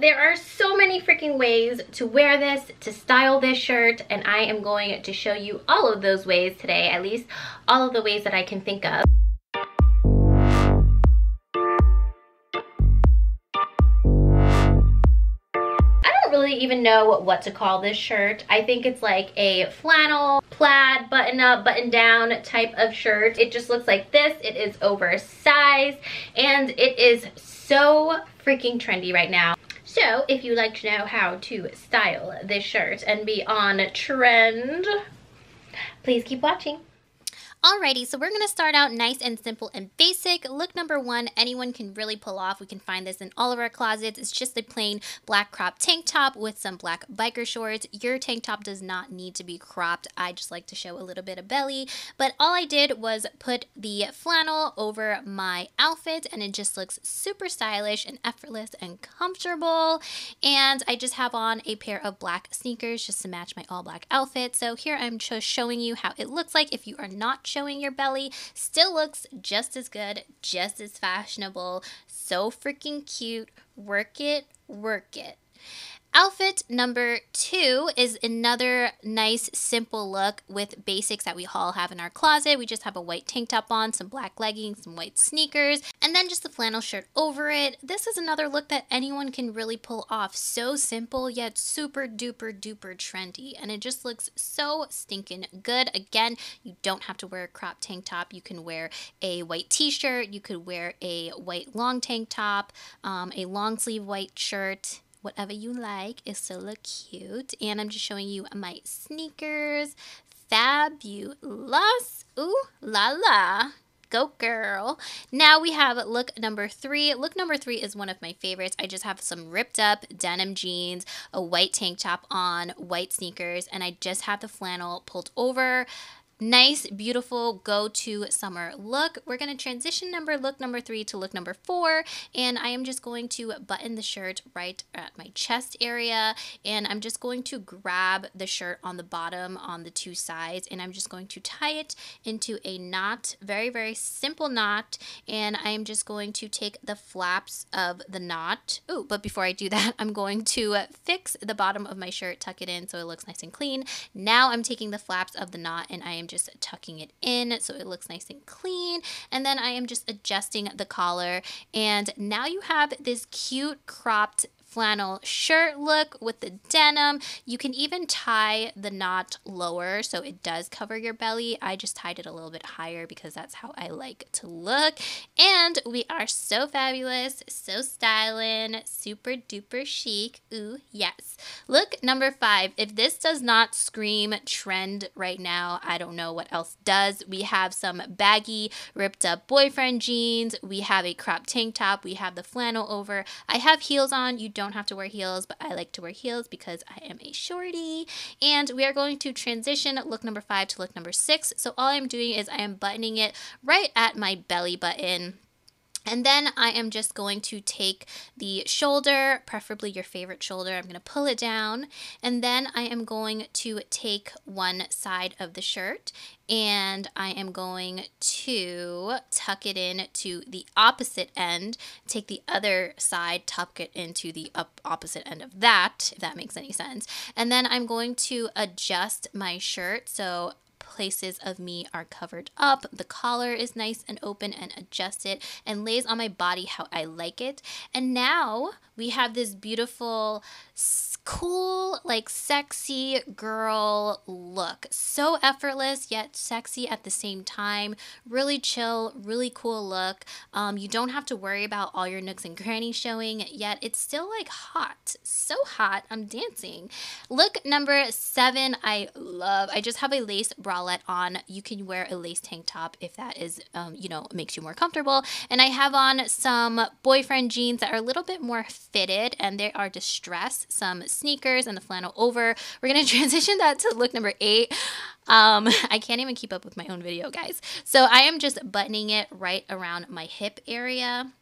there are so many freaking ways to wear this, to style this shirt, and I am going to show you all of those ways today, at least all of the ways that I can think of. even know what to call this shirt. I think it's like a flannel, plaid, button up, button down type of shirt. It just looks like this. It is oversized and it is so freaking trendy right now. So if you'd like to know how to style this shirt and be on trend, please keep watching. Alrighty, so we're going to start out nice and simple and basic. Look number one, anyone can really pull off. We can find this in all of our closets. It's just a plain black crop tank top with some black biker shorts. Your tank top does not need to be cropped. I just like to show a little bit of belly. But all I did was put the flannel over my outfit and it just looks super stylish and effortless and comfortable. And I just have on a pair of black sneakers just to match my all black outfit. So here I'm just showing you how it looks like if you are not showing your belly still looks just as good, just as fashionable. So freaking cute. Work it, work it. Outfit number two is another nice simple look with basics that we all have in our closet. We just have a white tank top on, some black leggings, some white sneakers, and then just the flannel shirt over it. This is another look that anyone can really pull off. So simple yet super duper duper trendy and it just looks so stinking good. Again, you don't have to wear a crop tank top. You can wear a white t-shirt. You could wear a white long tank top, um, a long sleeve white shirt whatever you like. It still look cute. And I'm just showing you my sneakers. Fabulous. Ooh la la. Go girl. Now we have look number three. Look number three is one of my favorites. I just have some ripped up denim jeans, a white tank top on, white sneakers, and I just have the flannel pulled over nice, beautiful go-to summer look. We're going to transition number look number three to look number four, and I am just going to button the shirt right at my chest area, and I'm just going to grab the shirt on the bottom on the two sides, and I'm just going to tie it into a knot, very, very simple knot, and I am just going to take the flaps of the knot. Oh, but before I do that, I'm going to fix the bottom of my shirt, tuck it in so it looks nice and clean. Now I'm taking the flaps of the knot and I am just tucking it in so it looks nice and clean. And then I am just adjusting the collar. And now you have this cute cropped flannel shirt look with the denim. You can even tie the knot lower so it does cover your belly. I just tied it a little bit higher because that's how I like to look. And we are so fabulous, so styling, super duper chic. Ooh, yes. Look number five. If this does not scream trend right now, I don't know what else does. We have some baggy, ripped up boyfriend jeans. We have a crop tank top. We have the flannel over. I have heels on. You don't have to wear heels, but I like to wear heels because I am a shorty. And we are going to transition look number five to look number six. So all I'm doing is I am buttoning it right at my belly button and then I am just going to take the shoulder, preferably your favorite shoulder. I'm going to pull it down. And then I am going to take one side of the shirt and I am going to tuck it in to the opposite end, take the other side, tuck it into the up opposite end of that, if that makes any sense. And then I'm going to adjust my shirt. So places of me are covered up. The collar is nice and open and adjusted and lays on my body how I like it. And now we have this beautiful, cool, like sexy girl look. So effortless yet sexy at the same time. Really chill, really cool look. Um, you don't have to worry about all your nooks and crannies showing, yet it's still like hot. So hot. I'm dancing. Look number seven. I love. I just have a lace bra bralette on. You can wear a lace tank top if that is, um, you know, makes you more comfortable. And I have on some boyfriend jeans that are a little bit more fitted and they are distressed, some sneakers and the flannel over. We're going to transition that to look number eight. Um, I can't even keep up with my own video, guys. So I am just buttoning it right around my hip area.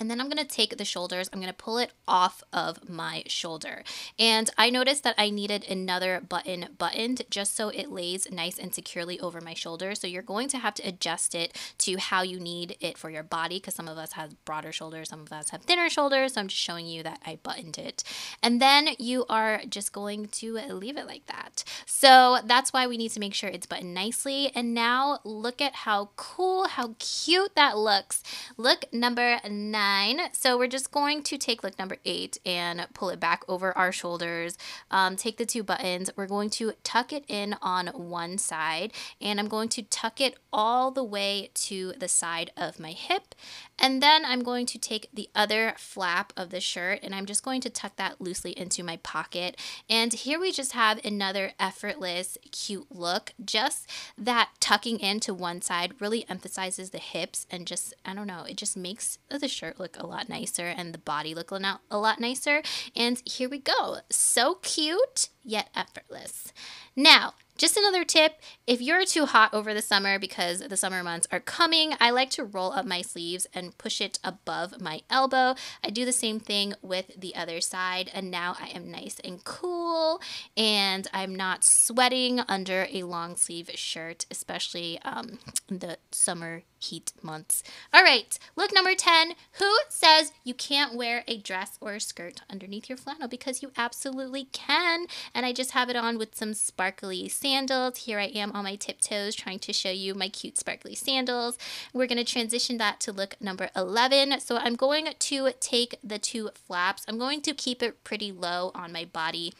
And then I'm going to take the shoulders, I'm going to pull it off of my shoulder. And I noticed that I needed another button buttoned just so it lays nice and securely over my shoulder. So you're going to have to adjust it to how you need it for your body because some of us have broader shoulders, some of us have thinner shoulders. So I'm just showing you that I buttoned it. And then you are just going to leave it like that. So that's why we need to make sure it's buttoned nicely. And now look at how cool, how cute that looks. Look number nine nine. So we're just going to take look number eight and pull it back over our shoulders. Um, take the two buttons. We're going to tuck it in on one side and I'm going to tuck it all the way to the side of my hip. And then I'm going to take the other flap of the shirt and I'm just going to tuck that loosely into my pocket. And here we just have another effortless, cute look. Just that tucking into one side really emphasizes the hips and just, I don't know, it just makes the shirt look a lot nicer and the body look a lot nicer. And here we go. So cute, yet effortless. Now, just another tip if you're too hot over the summer because the summer months are coming, I like to roll up my sleeves and push it above my elbow. I do the same thing with the other side, and now I am nice and cool and I'm not sweating under a long sleeve shirt, especially um, the summer heat months. All right, look number 10. Who says you can't wear a dress or a skirt underneath your flannel? Because you absolutely can. And I just have it on with some sparkly sandals. Here I am on my tiptoes trying to show you my cute sparkly sandals. We're going to transition that to look number 11. So I'm going to take the two flaps. I'm going to keep it pretty low on my body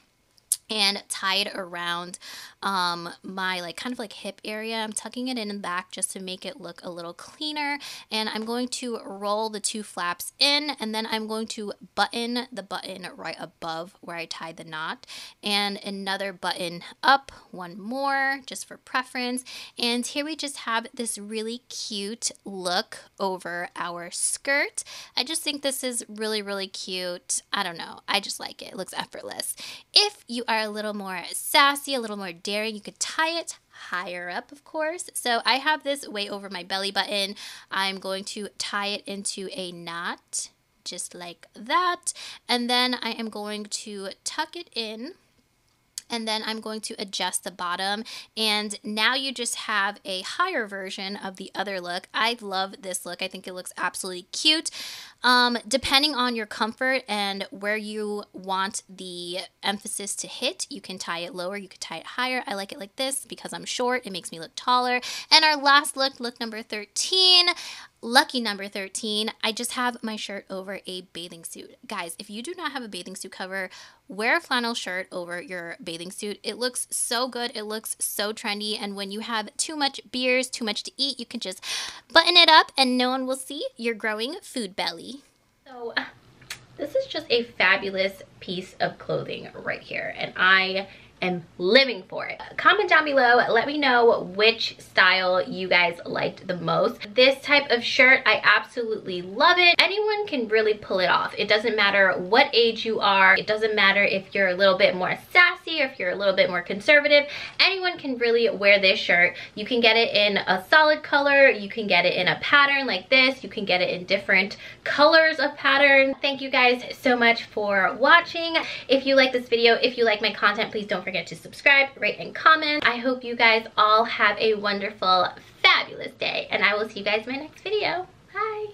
and tied around um, my like kind of like hip area. I'm tucking it in the back just to make it look a little cleaner and I'm going to roll the two flaps in and then I'm going to button the button right above where I tied the knot and another button up, one more just for preference. And here we just have this really cute look over our skirt. I just think this is really, really cute. I don't know. I just like it. It looks effortless. If you are are a little more sassy, a little more daring. You could tie it higher up, of course. So I have this way over my belly button. I'm going to tie it into a knot just like that. And then I am going to tuck it in and then I'm going to adjust the bottom. And now you just have a higher version of the other look. I love this look. I think it looks absolutely cute. Um, depending on your comfort and where you want the emphasis to hit, you can tie it lower, you could tie it higher. I like it like this because I'm short, it makes me look taller. And our last look, look number 13, Lucky number 13, I just have my shirt over a bathing suit. Guys, if you do not have a bathing suit cover, wear a flannel shirt over your bathing suit. It looks so good, it looks so trendy. And when you have too much beers, too much to eat, you can just button it up and no one will see your growing food belly. So, this is just a fabulous piece of clothing right here. And I am living for it. Comment down below, let me know which style you guys liked the most. This type of shirt, I absolutely love it. Anyone can really pull it off. It doesn't matter what age you are. It doesn't matter if you're a little bit more sassy or if you're a little bit more conservative. Anyone can really wear this shirt. You can get it in a solid color. You can get it in a pattern like this. You can get it in different colors of pattern. Thank you guys so much for watching. If you like this video, if you like my content, please don't forget forget to subscribe, rate, and comment. I hope you guys all have a wonderful, fabulous day, and I will see you guys in my next video. Bye!